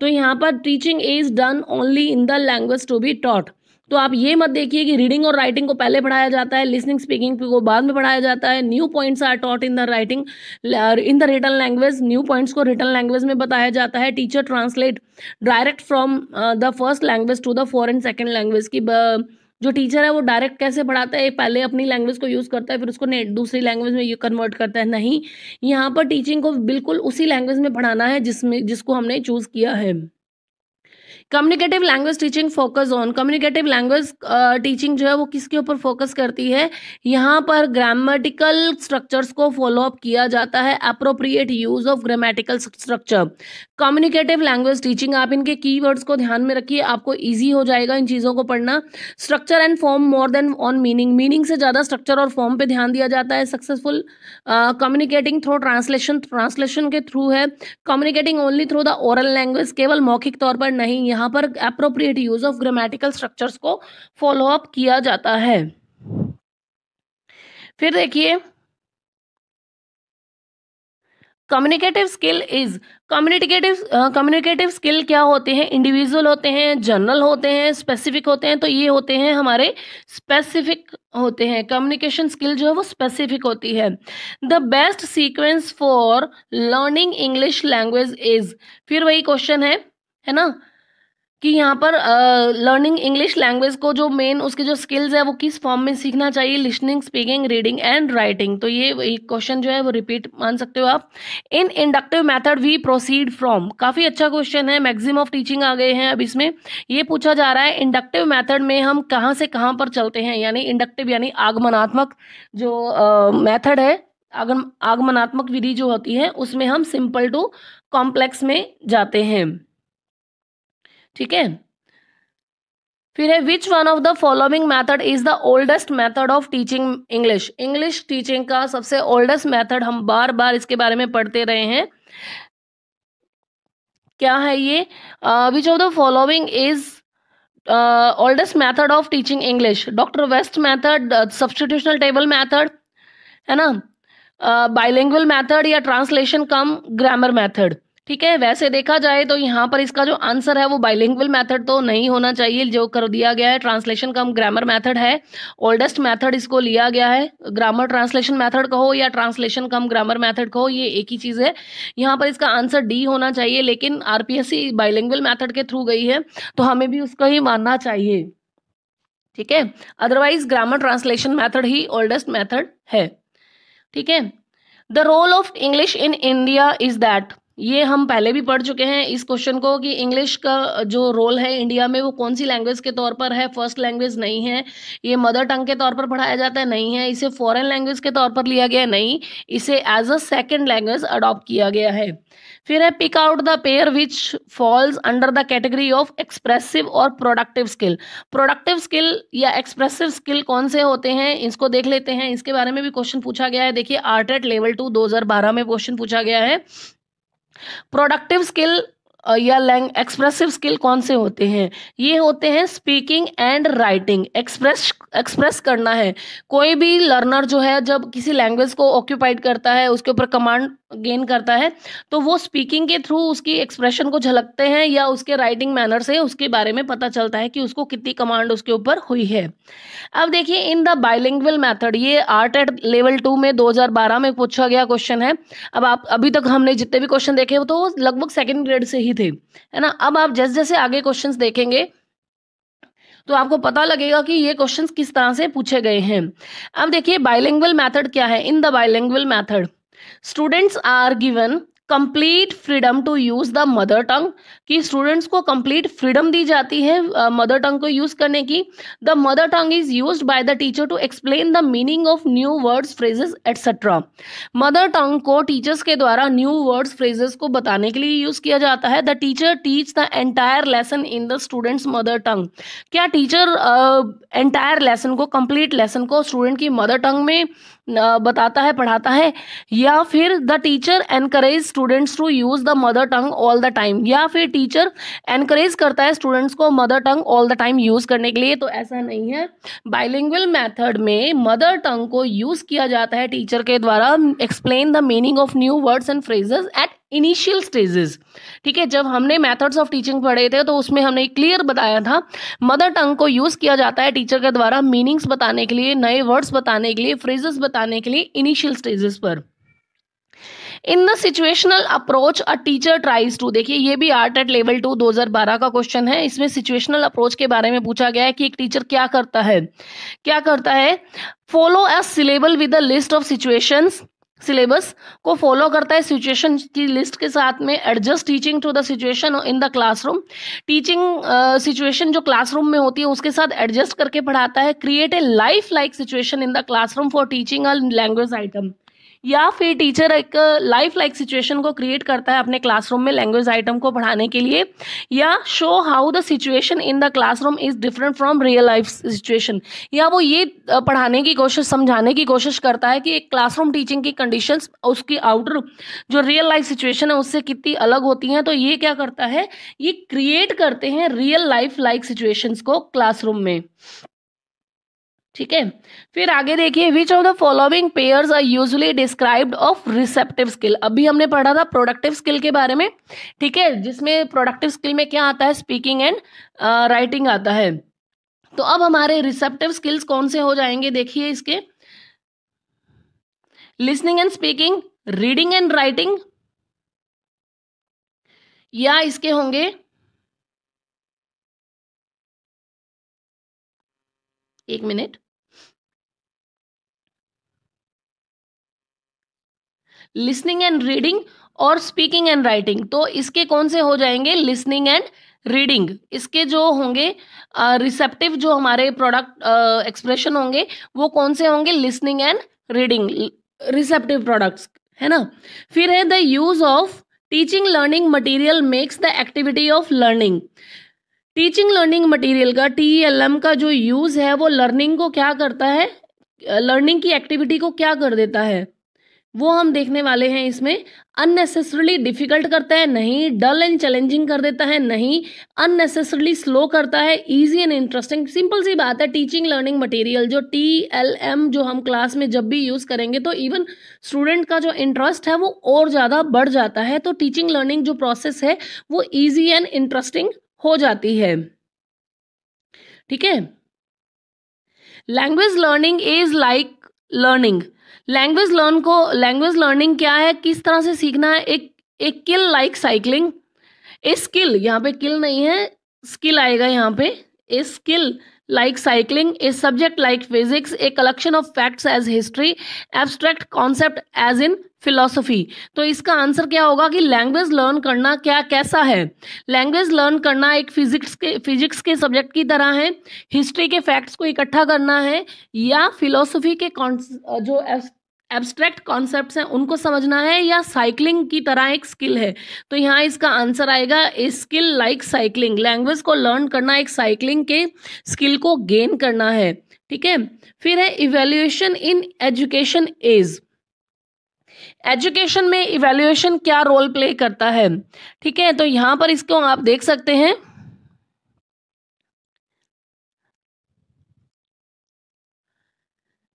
तो यहाँ पर teaching is done only in the language to be taught तो आप ये मत देखिए कि रीडिंग और राइटिंग को पहले पढ़ाया जाता है लिसनिंग स्पीकिंग को बाद में पढ़ाया जाता है new points are taught in the writing in the return language new points को रिटर्न लैंग्वेज में बताया जाता है teacher translate direct from the first language to the foreign second language की uh, जो टीचर है वो डायरेक्ट कैसे पढ़ाता है पहले अपनी लैंग्वेज को यूज़ करता है फिर उसको दूसरी लैंग्वेज में यू कन्वर्ट करता है नहीं यहाँ पर टीचिंग को बिल्कुल उसी लैंग्वेज में पढ़ाना है जिसमें जिसको हमने चूज़ किया है communicative language teaching focus on communicative language teaching जो है वो किसके ऊपर फोकस करती है यहाँ पर ग्रामेटिकल स्ट्रक्चर्स को फॉलोअप किया जाता है appropriate use of grammatical structure communicative language teaching आप इनके की को ध्यान में रखिए आपको ईजी हो जाएगा इन चीज़ों को पढ़ना structure and form more than on meaning meaning से ज़्यादा स्ट्रक्चर और फॉर्म पर ध्यान दिया जाता है successful communicating through translation translation के थ्रू है communicating only through the oral language केवल मौखिक तौर पर नहीं यहाँ यहाँ पर appropriate use of grammatical structures को फॉलो अप किया जाता है फिर देखिए communicative skill is communicative communicative skill क्या होते हैं इंडिविजुअल होते हैं जनरल होते हैं स्पेसिफिक होते हैं तो ये होते हैं हमारे स्पेसिफिक होते हैं कम्युनिकेशन स्किल जो है वो स्पेसिफिक होती है the best sequence for learning English language is फिर वही क्वेश्चन है है ना कि यहाँ पर लर्निंग इंग्लिश लैंग्वेज को जो मेन उसके जो स्किल्स है वो किस फॉर्म में सीखना चाहिए listening speaking reading and writing तो ये एक क्वेश्चन जो है वो रिपीट मान सकते हो आप in inductive method we proceed from काफ़ी अच्छा क्वेश्चन है मैक्सिम ऑफ टीचिंग आ गए हैं अब इसमें ये पूछा जा रहा है इंडक्टिव मैथड में हम कहाँ से कहाँ पर चलते हैं यानी इंडक्टिव यानी आगमनात्मक जो मैथड uh, है आगमनात्मक विधि जो होती है उसमें हम सिंपल टू कॉम्प्लेक्स में जाते हैं ठीक है फिर है which one of the following method is the oldest method of teaching English English teaching का सबसे ओल्डेस्ट मेथड हम बार बार इसके बारे में पढ़ते रहे हैं क्या है ये which of the following is oldest method of teaching English doctor west method substitutional table method है ना बाइलिंग्वल मैथड मेथड या ट्रांसलेशन कम ग्रामर मेथड ठीक है वैसे देखा जाए तो यहाँ पर इसका जो आंसर है वो बाइलिंगुअल मेथड तो नहीं होना चाहिए जो कर दिया गया है ट्रांसलेशन कम ग्रामर मेथड है ओल्डेस्ट मेथड इसको लिया गया है ग्रामर ट्रांसलेशन मेथड कहो या ट्रांसलेशन कम ग्रामर मेथड कहो ये एक ही चीज़ है यहाँ पर इसका आंसर डी होना चाहिए लेकिन आर पी मेथड के थ्रू गई है तो हमें भी उसका ही मानना चाहिए ठीक है अदरवाइज ग्रामर ट्रांसलेशन मैथड ही ओल्डेस्ट मैथड है ठीक है the role of English in India is that ये हम पहले भी पढ़ चुके हैं इस क्वेश्चन को कि इंग्लिश का जो रोल है इंडिया में वो कौन सी लैंग्वेज के तौर पर है फर्स्ट लैंग्वेज नहीं है ये मदर टंग के तौर पर पढ़ाया जाता है नहीं है इसे फॉरेन लैंग्वेज के तौर पर लिया गया नहीं इसे as a second language adopt किया गया है फिर है pick out the pair which falls under the category of expressive और प्रोडक्टिव स्किल प्रोडक्टिव स्किल या एक्सप्रेसिव स्किल कौन से होते हैं इसको देख लेते हैं इसके बारे में भी क्वेश्चन पूछा गया है देखिए आर्ट एट लेवल टू दो में क्वेश्चन पूछा गया है प्रोडक्टिव स्किल या लैंग एक्सप्रेसिव स्किल कौन से होते हैं ये होते हैं speaking and writing express express करना है कोई भी लर्नर जो है जब किसी लैंग्वेज को ऑक्यूपाइड करता है उसके ऊपर कमांड गेन करता है तो वो स्पीकिंग के थ्रू उसकी एक्सप्रेशन को झलकते हैं या उसके राइटिंग मैनर से उसके बारे में पता चलता है कि उसको कितनी कमांड उसके ऊपर हुई है अब देखिए इन द बाइलिंगुअल मेथड ये आर्ट एट लेवल टू में 2012 में पूछा गया क्वेश्चन है अब आप अभी तक हमने जितने भी क्वेश्चन देखे वो तो लगभग सेकेंड ग्रेड से ही थे है ना अब आप जैसे जैसे आगे क्वेश्चन देखेंगे तो आपको पता लगेगा कि ये क्वेश्चंस किस तरह से पूछे गए हैं अब देखिए बाइलिंगुअल मेथड क्या है in the bilingual method students are given complete freedom to use the mother tongue कि स्टूडेंट्स को कंप्लीट फ्रीडम दी जाती है मदर uh, टंग को यूज करने की the mother tongue is use by the teacher to explain the meaning of new words phrases etcetera mother tongue को teachers के द्वारा न्यू वर्ड्स फ्रेजेस को बताने के लिए यूज किया जाता है the teacher teach the entire lesson in the students mother tongue क्या टीचर एंटायर लेसन को कंप्लीट लेसन को स्टूडेंट की मदर टंग में बताता है पढ़ाता है या फिर the teacher encourage students to use the mother tongue all the time या फिर टीचर एनकरेज करता है स्टूडेंट्स को mother tongue all the time use करने के लिए तो ऐसा नहीं है बाइलिंगुअल मेथड में मदर टंग को यूज़ किया जाता है टीचर के द्वारा explain the meaning of new words and phrases at initial stages ठीक है जब हमने मेथड्स ऑफ टीचिंग पढ़े थे तो उसमें हमने क्लियर बताया था मदर टंग को यूज़ किया जाता है टीचर के द्वारा मीनिंग्स बताने के लिए नए वर्ड्स बताने के लिए फ्रेजेस बताने के लिए इनिशियल स्टेजेस पर in the situational approach a teacher tries to देखिए ये भी आर्ट एट लेवल टू 2012 का क्वेश्चन है इसमें सिचुएशनल अप्रोच के बारे में पूछा गया है कि एक टीचर क्या करता है क्या करता है follow a syllable with a list of situations syllabus को फॉलो करता है सिचुएशन की लिस्ट के साथ में adjust teaching to the situation in the classroom teaching situation जो क्लासरूम में होती है उसके साथ एडजस्ट करके पढ़ाता है create a life like situation in the classroom for teaching a language item या फिर टीचर एक लाइफ लाइक सिचुएशन को क्रिएट करता है अपने क्लासरूम में लैंग्वेज आइटम को पढ़ाने के लिए या show how the situation in the classroom is different from real life situation या वो ये पढ़ाने की कोशिश समझाने की कोशिश करता है कि एक क्लासरूम टीचिंग की कंडीशंस उसकी आउटर जो रियल लाइफ सिचुएशन है उससे कितनी अलग होती हैं तो ये क्या करता है ये क्रिएट करते हैं रियल लाइफ लाइक सिचुएशंस को क्लासरूम में ठीक है फिर आगे देखिए which of the following pair are usually described of receptive skill अभी हमने पढ़ा था प्रोडक्टिव स्किल के बारे में ठीक है जिसमें प्रोडक्टिव स्किल में क्या आता है स्पीकिंग एंड राइटिंग आता है तो अब हमारे रिसेप्टिव स्किल्स कौन से हो जाएंगे देखिए इसके listening and speaking reading and writing या इसके होंगे एक मिनट लिसनिंग एंड रीडिंग और स्पीकिंग एंड राइटिंग तो इसके कौन से हो जाएंगे लिसनिंग एंड रीडिंग इसके जो होंगे रिसेप्टिव जो हमारे प्रोडक्ट एक्सप्रेशन होंगे वो कौन से होंगे listening and reading receptive products है ना फिर है the use of teaching learning material makes the activity of learning teaching learning material का टी एल एम का जो यूज़ है वो लर्निंग को क्या करता है लर्निंग की एक्टिविटी को क्या कर देता है वो हम देखने वाले हैं इसमें अननेसेसरली डिफ़िकल्ट करता है नहीं डल एंड चैलेंजिंग कर देता है नहीं अननेसेसरली स्लो करता है इजी एंड इंटरेस्टिंग सिंपल सी बात है टीचिंग लर्निंग मटेरियल जो टी एल एम जो हम क्लास में जब भी यूज़ करेंगे तो इवन स्टूडेंट का जो इंटरेस्ट है वो और ज़्यादा बढ़ जाता है तो टीचिंग लर्निंग जो प्रोसेस है वो ईजी एंड इंटरेस्टिंग हो जाती है ठीक है language learning is like learning language learn को लैंग्वेज लर्निंग क्या है किस तरह से सीखना है एक एक kill like cycling a skill यहाँ पे किल नहीं है स्किल आएगा यहाँ पे a skill like cycling a subject like physics a collection of facts as history abstract concept as in philosophy तो इसका आंसर क्या होगा कि लैंग्वेज लर्न करना क्या कैसा है लैंग्वेज लर्न करना एक फिजिक्स के फिजिक्स के सब्जेक्ट की तरह है हिस्ट्री के फैक्ट्स को इकट्ठा करना है या फिलोसफी के जो एब्स्ट्रैक्ट कॉन्सेप्ट्स हैं उनको समझना है या साइकिलिंग की तरह एक स्किल है तो यहाँ इसका आंसर आएगा a skill like cycling language को लर्न करना एक साइकिलिंग के स्किल को गेन करना है ठीक है फिर है evaluation in education as education में इवेल्युएशन क्या रोल प्ले करता है ठीक है तो यहाँ पर इसको आप देख सकते हैं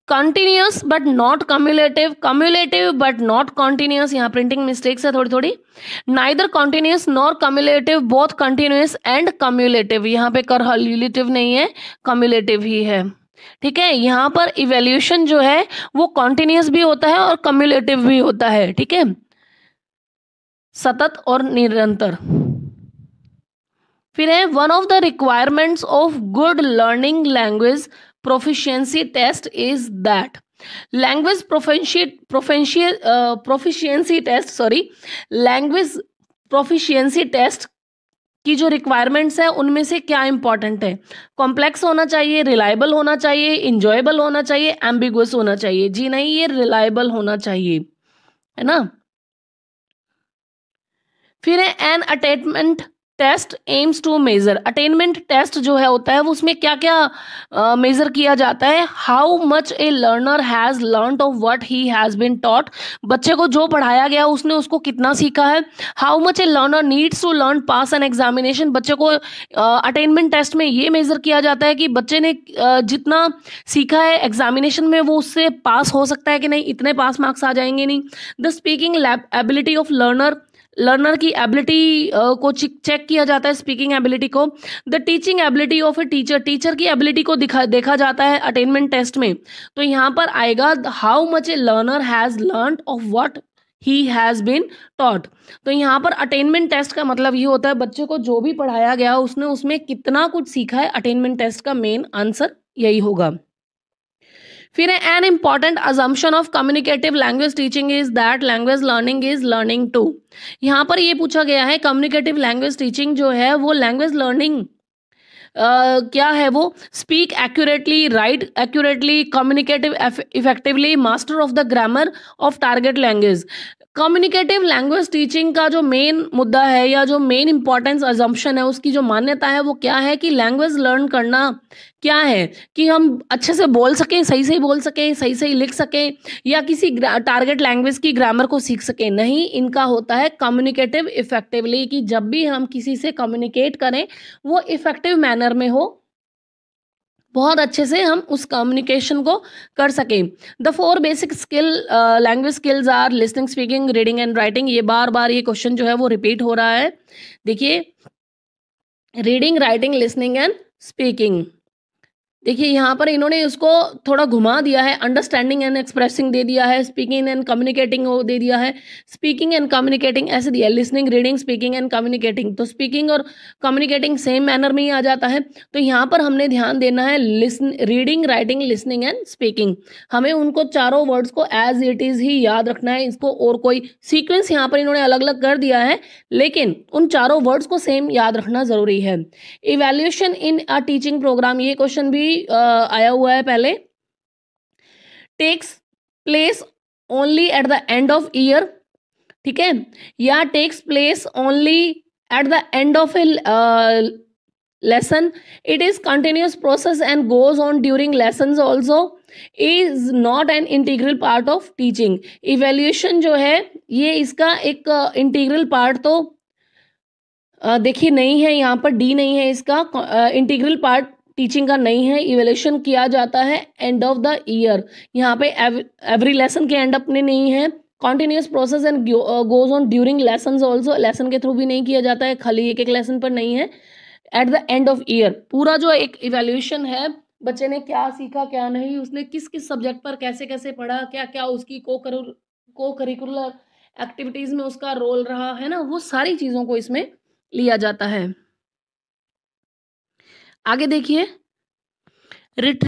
continuous but not cumulative cumulative but not continuous यहाँ प्रिंटिंग मिस्टेक्स है थोड़ी थोड़ी neither continuous nor cumulative both continuous and cumulative यहाँ पे कर हल्यूलेटिव नहीं है कम्युलेटिव ही है ठीक है यहाँ पर इवेल्यूशन जो है वो कॉन्टिन्यूस भी होता है और कम्युलेटिव भी होता है ठीक है सतत और निरंतर फिर है one of the requirements of good learning language proficiency test is that language proficiential proficiency test sorry language proficiency test कि जो रिक्वायरमेंट्स है उनमें से क्या इंपॉर्टेंट है कॉम्प्लेक्स होना चाहिए रिलायबल होना चाहिए इंजॉयबल होना चाहिए एम्बिगुअस होना चाहिए जी नहीं ये रिलायबल होना चाहिए है ना फिर है an attachment test aims to measure attainment test जो है होता है वो उसमें क्या क्या मेजर uh, किया जाता है how much a learner has learn of what he has been taught बच्चे को जो पढ़ाया गया उसने उसको कितना सीखा है how much a learner needs to learn pass an examination बच्चे को अटेनमेंट uh, टेस्ट में ये मेजर किया जाता है कि बच्चे ने uh, जितना सीखा है एग्जामिनेशन में वो उससे पास हो सकता है कि नहीं इतने पास मार्क्स आ जाएंगे नहीं the speaking ability of learner learner की एबिलिटी uh, को चेक किया जाता है स्पीकिंग एबिलिटी को the teaching ability of a teacher teacher की एबिलिटी को दिखा देखा जाता है अटेनमेंट टेस्ट में तो यहाँ पर आएगा how much a learner has learn of what he has been taught तो यहाँ पर अटेनमेंट टेस्ट का मतलब ये होता है बच्चे को जो भी पढ़ाया गया उसने उसमें कितना कुछ सीखा है अटेनमेंट टेस्ट का मेन आंसर यही होगा फिर an important assumption of communicative language teaching is that language learning is learning to यहाँ पर ये पूछा गया है कम्युनिकेटिव लैंग्वेज टीचिंग जो है वो लैंग्वेज लर्निंग Uh, क्या है वो speak accurately right accurately communicative effectively master of the grammar of target language communicative language teaching का जो मेन मुद्दा है या जो मेन इंपॉर्टेंस एजम्पन है उसकी जो मान्यता है वो क्या है कि लैंग्वेज लर्न करना क्या है कि हम अच्छे से बोल सकें सही से ही बोल सकें सही से लिख सकें या किसी टारगेट लैंग्वेज की ग्रामर को सीख सकें नहीं इनका होता है कम्युनिकेटिव इफेक्टिवली कि जब भी हम किसी से कम्युनिकेट करें वो इफेक्टिव मैनर में हो बहुत अच्छे से हम उस कम्युनिकेशन को कर सकें the four basic skill language skills are listening speaking reading and writing ये बार बार ये क्वेश्चन जो है वो रिपीट हो रहा है देखिए reading writing listening and speaking देखिए यहाँ पर इन्होंने इसको थोड़ा घुमा दिया है अंडरस्टैंडिंग एंड एक्सप्रेसिंग दे दिया है स्पीकिंग एंड कम्युनिकेटिंग वो दे दिया है स्पीकिंग एंड कम्युनिकेटिंग ऐसे दिया है listening reading speaking and communicating तो स्पीकिंग और कम्युनिकेटिंग सेम मैनर में ही आ जाता है तो यहाँ पर हमने ध्यान देना है listen reading writing listening and speaking हमें उनको चारों वर्ड्स को एज इट इज़ ही याद रखना है इसको और कोई सीक्वेंस यहाँ पर इन्होंने अलग अलग कर दिया है लेकिन उन चारों वर्ड्स को सेम याद रखना ज़रूरी है evaluation in a teaching programme ये क्वेश्चन भी आया हुआ है पहले takes place only at the end of year ठीक है या takes place only at the end of a lesson it is continuous process and goes on during lesson also is not an integral part of teaching evaluation जो है ये इसका एक integral uh, part तो uh, देखिए नहीं है यहाँ पर डी नहीं है इसका इंटीग्रल पार्ट टीचिंग का नहीं है इवेल्यूशन किया जाता है एंड ऑफ द ईयर यहाँ पे एवरी लेसन के एंड अपने नहीं है continuous process and goes on during lesson also lesson के थ्रू भी नहीं किया जाता है खाली एक एक लेसन पर नहीं है at the end of year पूरा जो एक इवेल्यूशन है बच्चे ने क्या सीखा क्या नहीं उसने किस किस सब्जेक्ट पर कैसे कैसे पढ़ा क्या क्या उसकी को करू को करिकुलर एक्टिविटीज़ में उसका रोल रहा है ना वो सारी चीज़ों को इसमें लिया जाता है आगे देखिए रिट्री